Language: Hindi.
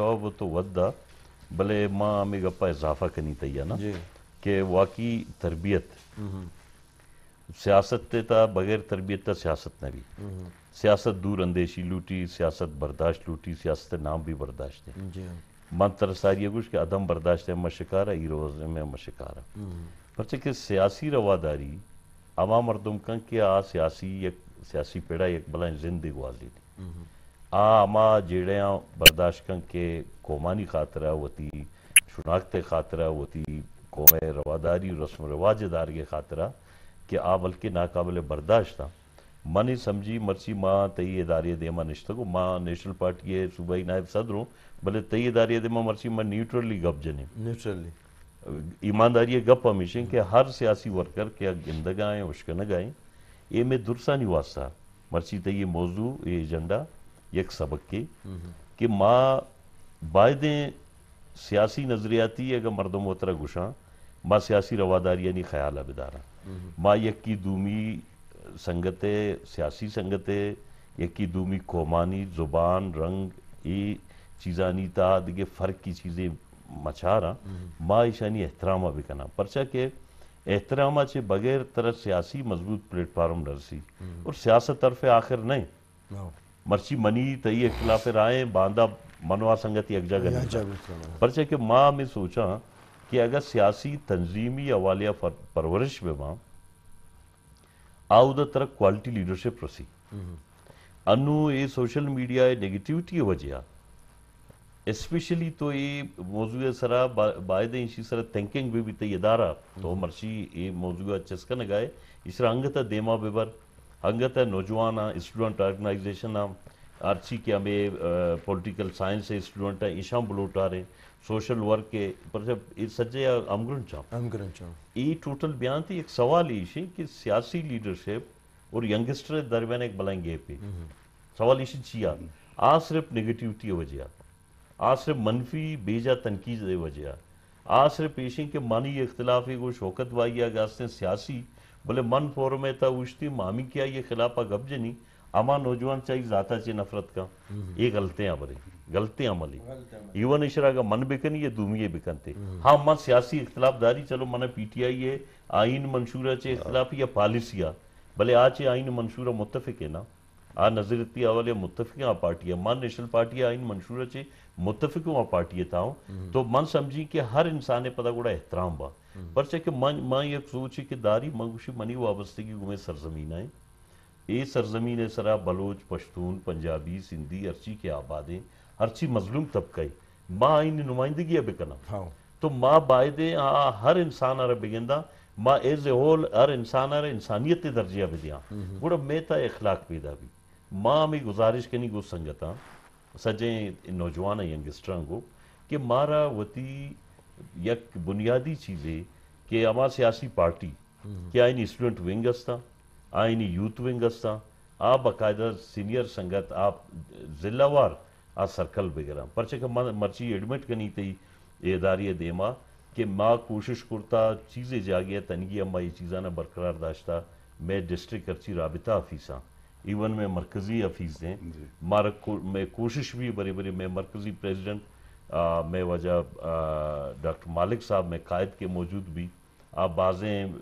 वो तो वद्दा भले माँ आमी गप्पा इजाफा करनी तैया ना कि वाकई तरबियत हम्म। सियासत ते था बगैर तरबियत था सियासत ने भी हम्म। सियासत दूर अंदेशी लूटी सियासत बर्दाश्त लूटी सियासत नाम भी बर्दाश्त है मन तरसारी कुछ कि अदम बर्दाश्त है मशिकार है रोज में मशिकार है हम्म। पर कि सियासी रवादारी अवाम मरदम का क्या सियासी एक सियासी पेड़ा एक भला जिंदगी गुआजी थी आमा जहिड़िया बर्दाश्तनि खे क़ौमानी ख़ातिर वती शनाख्त खातर वती क़ौम रवादारी रस्म रवाज के ख़ातिर कि आ बल्कि नाक़ाबिल बर्दाश्त आहे मन ही समझी मरसी मां तई इदारे दे मां निश्तगो माँ नेशनल पार्टी जे सूबाई नायब सदर हूँ भले तई इदारे दे मां मर्सी मां न्यूट्रली गपजनि न्यूट्रली ईमानदारी गप हमेशा कि हर सियासी वर्कर के गिंदगा ये मैं में दुरसानी वास्ता मरसी तई ये मौजू ये एजेंडा एक सबक की कि माँ बाद सियासी नज़रियाती अगर मरदम वतरा घुसा माँ सियासी रवादारी यानी ख्याल अबिदारा माँ यकी दूमी संगत सियासी संगतें यकी दूमी कौमानी ज़ुबान रंग ये चीज़ा ताद के फ़र्क की चीज़ें मचा रहा माँ ईशानी एहतरामा भी करना परचा के एहतरामा से बगैर तरह सियासी मजबूत प्लेटफार्म नरसी और सियासत तरफ आखिर नहीं मरसी मनी तई तो इख्तिलाफ़ राय बांदा मनवा संगत यकजगह परचे कि मां में सोचा कि अगर सियासी तंजीमी अवालिया परवरिश में मां आउद तरह क्वालिटी लीडरशिप रसी हम्म। अनु ये सोशल मीडिया ये नेगेटिविटी वजह स्पेशली तो ये मौजू सरा बायद इसी सरा थिंकिंग भी भी तई अदारा तो मरसी ये तो हम्म। मौजू चस्कन गाए इस अंगता तो देमा बेबर हंगत नौजवान आहे स्टूडेंट ऑर्गनाइज़ेशन आहे आर सी क्या में पॉलिटिकल साइंस के स्टूडेंट है ईशा बलूटार है सोशल वर्क के पर जब ये सज्जे अमगुण चाहो अमगुण चाहो ये टोटल बयान थी एक सवाल ये कि सियासी लीडरशिप और यंगस्टर दरमियान एक बलाई गैप है सवाल इसी चिया आ सिर्फ नेगेटिविटी की वजह आ सिर्फ मनफी बेजा तनकीज वजह आ सिर्फ पेशी के मानी इख्तलाफ है कोई शौकत वाई या सियासी बोले मन फोर में था उछती मामी क्या ये खिलाफ आ गबजे नहीं अमा नौजवान चाहिए जाता चाहिए नफरत का हम्म। ये गलतियां बड़ी गलतियां मली युवा इशरा का मन बिकन ये दूमिये बिकन थे हम्म। हाँ मन सियासी इख्तलाफदारी चलो मैंने पीटीआई है आइन मंशूरा चे हाँ। इख्तलाफ या पॉलिसिया भले आ चे आइन मंशूरा मुतफिक है ना आ नजरती वाले मुतफिक आ पार्टी है मान नेशनल पार्टी आइन मंशूरा चे मुतफिक आ पार्टी था हम्म। तो मन समझी कि हर इंसान ने पता गोड़ा एहतराम बा हम्म। परचे के मां मां ये सोची कि दारी मंगुशी मनी की गुमे सरजमीन है ये सरजमीन है सरा बलोच पश्तून पंजाबी सिंधी अर्ची के आबादें अर्ची मजलूम तबकई मां इन नुमाइंदगी अब कना हाँ। तो मां बायदे आ, हर इंसान अरे बिगेंदा मां एज ए होल हर इंसान अरे इंसानियत के दर्जिया भी दिया गुड़ा हम्म, हम्म। मैं ता पैदा भी मां में गुजारिश कनी गो संगता हाँ। सजे नौजवान यंगस्टरां को कि मारा वती यक बुनियादी है कि अमा सियासी पार्टी हम्म। कि आइन स्टूडेंट विंग असता आइन यूथ विंग असता आ बाकायदा सीनियर संगत आप ज़िलावार आ सर्कल वगैरह पर के मर्ची एडमिट करनी थी इदारी देमा कि माँ कोशिश करता चीज़ें जागे तनगी अम्मा ये चीज़ा ना बरकरार दाश्ता मैं डिस्ट्रिक्ट करची रबिता हाँ इवन मैं मरकज़ी अफीस दें मारक को, मैं कोशिश भी बड़े बड़े मैं मरकज़ी प्रेजिडेंट में वजह डॉक्टर मालिक साहब में कायद के मौजूद भी आप बाज़ें